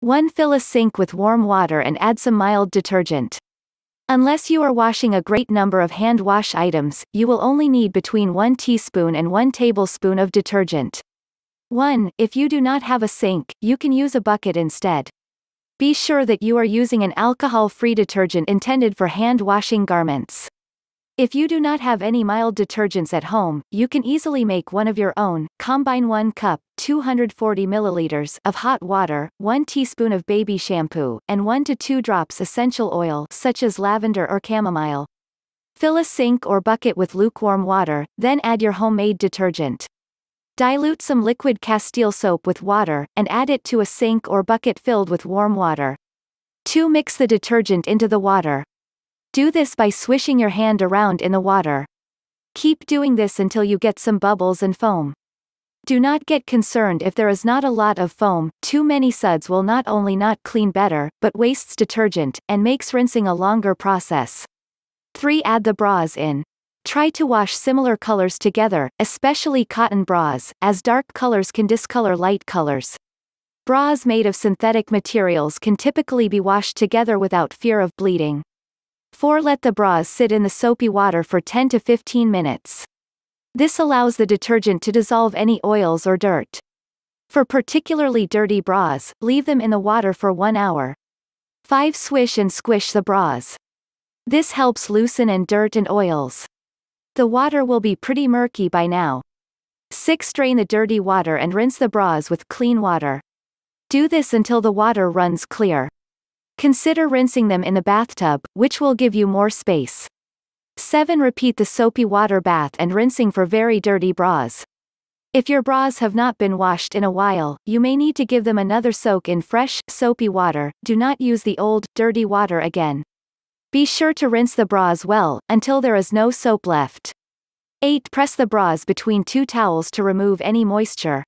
1. Fill a sink with warm water and add some mild detergent. Unless you are washing a great number of hand wash items, you will only need between 1 teaspoon and 1 tablespoon of detergent. 1. If you do not have a sink, you can use a bucket instead. Be sure that you are using an alcohol-free detergent intended for hand washing garments. If you do not have any mild detergents at home, you can easily make one of your own. Combine 1 cup 240 milliliters of hot water, 1 teaspoon of baby shampoo, and 1 to 2 drops essential oil such as lavender or chamomile. Fill a sink or bucket with lukewarm water, then add your homemade detergent. Dilute some liquid castile soap with water, and add it to a sink or bucket filled with warm water. 2. Mix the detergent into the water, do this by swishing your hand around in the water. Keep doing this until you get some bubbles and foam. Do not get concerned if there is not a lot of foam, too many suds will not only not clean better, but wastes detergent, and makes rinsing a longer process. 3. Add the bras in. Try to wash similar colors together, especially cotton bras, as dark colors can discolor light colors. Bras made of synthetic materials can typically be washed together without fear of bleeding. 4. Let the bras sit in the soapy water for 10 to 15 minutes. This allows the detergent to dissolve any oils or dirt. For particularly dirty bras, leave them in the water for 1 hour. 5. Swish and squish the bras. This helps loosen and dirt and oils. The water will be pretty murky by now. 6. Drain the dirty water and rinse the bras with clean water. Do this until the water runs clear. Consider rinsing them in the bathtub, which will give you more space. 7. Repeat the soapy water bath and rinsing for very dirty bras. If your bras have not been washed in a while, you may need to give them another soak in fresh, soapy water. Do not use the old, dirty water again. Be sure to rinse the bras well, until there is no soap left. 8. Press the bras between two towels to remove any moisture.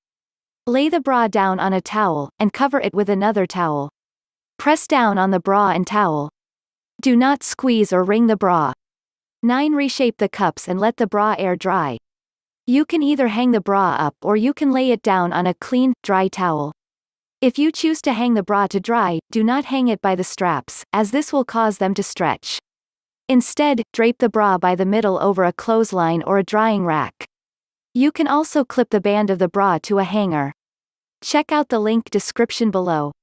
Lay the bra down on a towel, and cover it with another towel. Press down on the bra and towel. Do not squeeze or wring the bra. 9. Reshape the cups and let the bra air dry. You can either hang the bra up or you can lay it down on a clean, dry towel. If you choose to hang the bra to dry, do not hang it by the straps, as this will cause them to stretch. Instead, drape the bra by the middle over a clothesline or a drying rack. You can also clip the band of the bra to a hanger. Check out the link description below.